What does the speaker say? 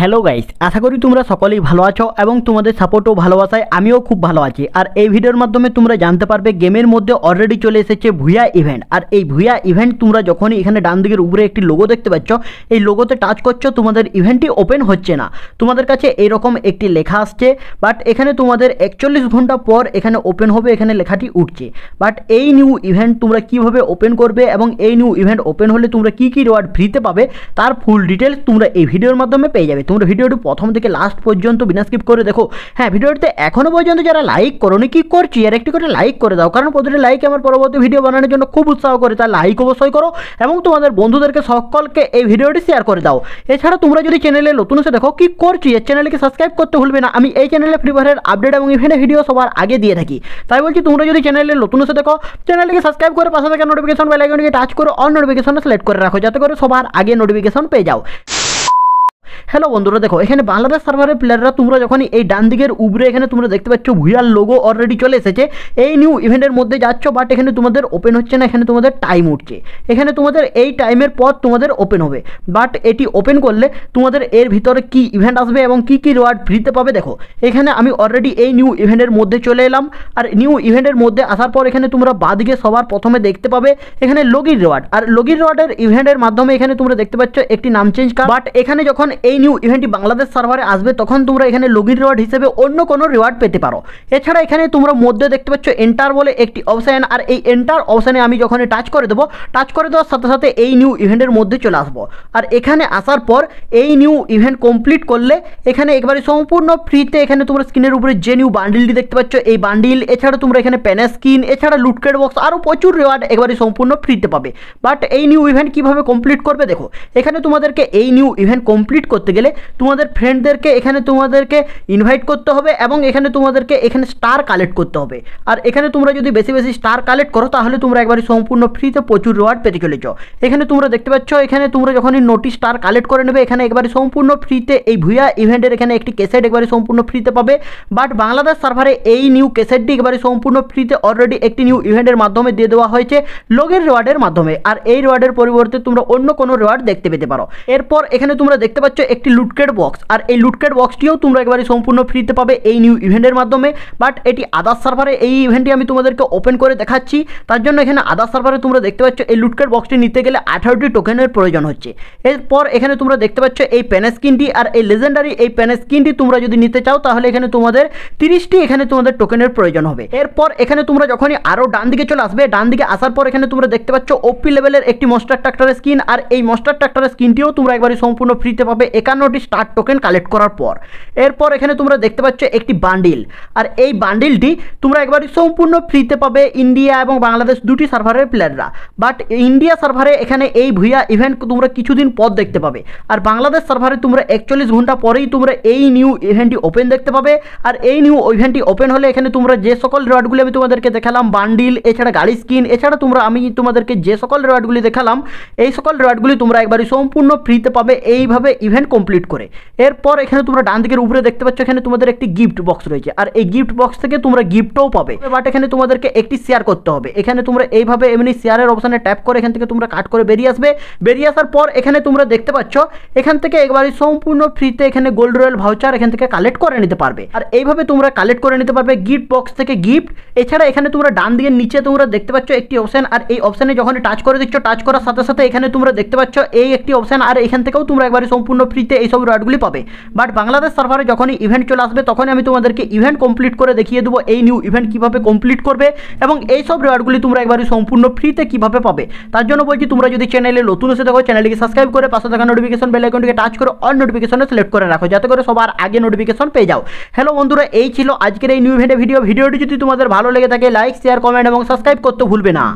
hello guys আশা করি তোমরা সকলেই ভালো আছো এবং তোমাদের সাপোর্টও ভালোবাসায় আমিও খুব ভালো আছি আর এই ভিডিওর মাধ্যমে তোমরা জানতে পারবে গেমের মধ্যে অলরেডি চলে এসেছে ভুয়া ইভেন্ট আর এই ভুয়া ইভেন্ট তোমরা যখনই এখানে ডান দিকের উপরে একটি লোগো দেখতে পাচ্ছ এই লোগোতে টাচ করছো তোমাদের ইভেন্টটি ওপেন হচ্ছে না তোমাদের কাছে এরকম একটি লেখা আসছে বাট এখানে তোমাদের একচল্লিশ ঘন্টা পর এখানে ওপেন হবে এখানে লেখাটি উঠছে বাট এই নিউ ইভেন্ট তোমরা কিভাবে ওপেন করবে এবং এই নিউ ইভেন্ট ওপেন হলে তোমরা কি কি রিওয়ার্ড ফ্রিতে পাবে তার ফুল ডিটেলস তোমরা এই ভিডিওর মাধ্যমে পেয়ে যাবে তোমরা ভিডিওটি প্রথম থেকে লাস্ট পর্যন্ত বিনা স্কিপ করে দেখো হ্যাঁ ভিডিওটিতে এখনও পর্যন্ত যারা লাইক করোনি কি করছি আর একটি করে লাইক করে দাও কারণ প্রতিটি লাইক আমার পরবর্তী ভিডিও বানানোর জন্য খুব উৎসাহ করে তা লাইক অবশ্যই করো এবং তোমাদের বন্ধুদেরকে সকলকে এই ভিডিওটি শেয়ার করে দাও এছাড়া তোমরা যদি চ্যানেলে নতুন এসে দেখো কি করছি এর চ্যানেলকে সাবস্ক্রাইব করতে ভুলবে না আমি এই চ্যানেলে ফ্রি ফায়ারের আপডেট এবং ইভেন্টের ভিডিও সবার আগে দিয়ে থাকি তাই বলছি তোমরা যদি চ্যানেলে নতুন এসে দেখো চ্যানেলকে সাবস্ক্রাইব করে পাশে থাকা নোটিফিকেশন বেলাইকনকে টাচ করে অন নোটিফিকেশনে সিলেক্ট করে রাখো যাতে করে সবার আগে নোটিফিকেশন পেয়ে যাও হ্যালো বন্ধুরা দেখো এখানে বাংলাদেশ সার্ভারের প্লেয়াররা তোমরা যখন এই ডান দিকের উপরে এখানে তোমরা দেখতে পাচ্ছ ভুইয়ার লোগো অলরেডি চলে এসেছে এই নিউ ইভেন্টের মধ্যে যাচ্ছ বাট এখানে তোমাদের ওপেন হচ্ছে না এখানে তোমাদের টাইম উঠছে এখানে তোমাদের এই টাইমের পর তোমাদের ওপেন হবে বাট এটি ওপেন করলে তোমাদের এর ভিতরে কি ইভেন্ট আসবে এবং কি কি রোয়ার্ড ফ্রিতে পাবে দেখো এখানে আমি অলরেডি এই নিউ ইভেন্টের মধ্যে চলে এলাম আর নিউ ইভেন্টের মধ্যে আসার পর এখানে তোমরা বাদিকে সবার প্রথমে দেখতে পাবে এখানে লগির রোয়ার্ড আর লগির রোয়ার্ডের ইভেন্টের মাধ্যমে এখানে তোমরা দেখতে পাচ্ছ একটি নাম চেঞ্জ কার বাট এখানে যখন এই নিউ ইভেন্টটি বাংলাদেশ সার্ভারে আসবে তখন তোমরা এখানে লগ ইন রিওয়ার্ড হিসেবে অন্য কোনো রিওয়ার্ড পেতে পারো এছাড়া এখানে তোমরা মধ্যে দেখতে পাচ্ছ এন্টার বলে একটি অপশান আর এই এন্টার অপশানে আমি যখন টাচ করে দেবো টাচ করে দেওয়ার সাথে সাথে এই নিউ ইভেন্টের মধ্যে চলে আসবো আর এখানে আসার পর এই নিউ ইভেন্ট কমপ্লিট করলে এখানে একবারে সম্পূর্ণ ফ্রিতে এখানে তোমরা স্ক্রিনের উপরে যে নিউ বান্ডিলটি দেখতে পাচ্ছ এই বান্ডিল এছাড়া তোমরা এখানে প্যানে স্কিন এছাড়া লুটকেট বক্স আরও প্রচুর রিওয়ার্ড একবারে সম্পূর্ণ ফ্রিতে পাবে বাট এই নিউ ইভেন্ট কীভাবে কমপ্লিট করবে দেখো এখানে তোমাদেরকে এই নিউ ইভেন্ট কমপ্লিট করতে গেলে তোমাদের ফ্রেন্ডদেরকে এখানে তোমাদেরকে ইনভাইট করতে হবে এবং এখানে তোমাদেরকে এখানে স্টার কালেক্ট করতে হবে আর এখানে তোমরা যদি বেশি বেশি স্টার কালেক্ট করো তাহলে তোমরা একবারে সম্পূর্ণ ফ্রিতে প্রচুর রিওয়ার্ড পেতে চলেছ এখানে তোমরা দেখতে পাচ্ছ এখানে তোমরা যখনই নোটিশ স্টার কালেক্ট করে নেবে এখানে একবারে সম্পূর্ণ ফ্রিতে এই ভুয়া ইভেন্টের এখানে একটি কেসেট একবারে সম্পূর্ণ ফ্রিতে পাবে বাট বাংলাদেশ সার্ভারে এই নিউ কেসেটটি একবারে সম্পূর্ণ ফ্রিতে অলরেডি একটি নিউ ইভেন্টের মাধ্যমে দিয়ে দেওয়া হয়েছে লগের রিওয়ার্ডের মাধ্যমে আর এই রিওয়ার্ডের পরিবর্তে তোমরা অন্য কোনো রিওয়ার্ড দেখতে পেতে পারো এরপর এখানে তোমরা দেখতে পাচ্ছ একটি লুটকেট বক্স আর এই লুটকেট বক্সটিও তোমরা একবারে সম্পূর্ণ ফ্রিতে পাবে এই নিউ ইভেন্টের মাধ্যমে বাট এটি আদার সার্ভারে এই ইভেন্টটি আমি তোমাদেরকে ওপেন করে দেখাচ্ছি তার জন্য এখানে আদার সার্ভারে তোমরা দেখতে পাচ্ছ এই লুটকেট বক্সটি নিতে গেলে আঠারোটি টোকেনের প্রয়োজন হচ্ছে এরপর এখানে তোমরা দেখতে পাচ্ছ এই প্যানে স্কিনটি আর এই লেজেন্ডারি এই প্যানে স্কিনটি তোমরা যদি নিতে চাও তাহলে এখানে তোমাদের তিরিশটি এখানে তোমাদের টোকেনের প্রয়োজন হবে এরপর এখানে তোমরা যখনই আরও ডান দিকে চলে আসবে ডান দিকে আসার পর এখানে তোমরা দেখতে পাচ্ছ ওপি লেভেলের একটি মস্টার ট্রাক্টরের স্কিন আর এই মস্টার ট্রাক্টরের স্কিনটিও তোমরা একবারে সম্পূর্ণ ফ্রিতে পাবে একান্নটি স্টার টোকেন কালেক্ট করার পর এরপর এখানে তোমরা দেখতে পাচ্ছ একটি বান্ডিল আর এই বান্ডিলটি তোমরা একবারই সম্পূর্ণ ফ্রিতে পাবে ইন্ডিয়া এবং বাংলাদেশ দুটি সার্ভারের প্লেয়াররা বাট ইন্ডিয়া সার্ভারে এখানে এই ভুইয়া ইভেন্ট তোমরা কিছুদিন পর দেখতে পাবে আর বাংলাদেশ সার্ভারে তোমরা একচল্লিশ ঘন্টা পরেই তোমরা এই নিউ ইভেন্টটি ওপেন দেখতে পাবে আর এই নিউ ইভেন্টটি ওপেন হলে এখানে তোমরা যে সকল রেওয়ার্ডগুলি আমি তোমাদেরকে দেখালাম বান্ডিল এছাড়া গাড়ি স্কিন এছাড়া তোমরা আমি তোমাদেরকে যে সকল রেওয়ার্ডগুলি দেখালাম এই সকল রেওয়ার্ডগুলি তোমরা একবারই সম্পূর্ণ ফ্রিতে পাবে এইভাবে ইভেন্ট পেমেন্ট কমপ্লিট করে এরপর এখানে তোমরা ডান দিকের উপরে দেখতে পাচ্ছ এখানে তোমাদের একটি গিফট বক্স রয়েছে আর এই গিফট বক্স থেকে তোমরা গিফটও পাবে বাট এখানে তোমাদেরকে একটি শেয়ার করতে হবে এখানে তোমরা এইভাবে এমনি শেয়ারের অপশানে ট্যাপ করে এখান থেকে তোমরা কাট করে বেরিয়ে আসবে বেরিয়ে আসার পর এখানে তোমরা দেখতে পাচ্ছ এখান থেকে একবারই সম্পূর্ণ ফ্রিতে এখানে গোল্ড রয়েল ভাউচার এখান থেকে কালেক্ট করে নিতে পারবে আর এইভাবে তোমরা কালেক্ট করে নিতে পারবে গিফট বক্স থেকে গিফট এছাড়া এখানে তোমরা ডান দিকের নিচে তোমরা দেখতে পাচ্ছ একটি অপশান আর এই অপশানে যখন টাচ করে দিচ্ছ টাচ করার সাথে সাথে এখানে তোমরা দেখতে পাচ্ছ এই একটি অপশান আর এখান থেকেও তোমরা একবারে সম্পূর্ণ ফ্রিতে এইসব রয়ডগুলি পাবে বাট বাংলাদেশ সার্ভারে যখনই ইভেন্ট চলে আসবে তখনই আমি তোমাদেরকে ইভেন্ট কমপ্লিট করে দেখিয়ে দেবো এই নিউ ইভেন্ট কীভাবে কমপ্লিট করবে এবং এইসব সব তোমরা একবারে সম্পূর্ণ ফ্রিতে কীভাবে পাবে তার জন্য বলছি তোমরা যদি চ্যানেলে নতুন এসে দেখো চ্যানেলটিকে সাবস্ক্রাইব করে পাশে থাকা নোটিফিকেশন বেল আইকনটিকে টাচ করে অল নোটিফিকেশনে সিলেক্ট করে রাখো যাতে করে সবার আগে নোটিফিকেশন পেয়ে যাও হ্যালো বন্ধুরা এই ছিল আজকের এই নিউ ইভেন্টের ভিডিও ভিডিওটি যদি তোমাদের ভালো লেগে থাকে লাইক শেয়ার কমেন্ট এবং সাবস্ক্রাইব করতে ভুলবে না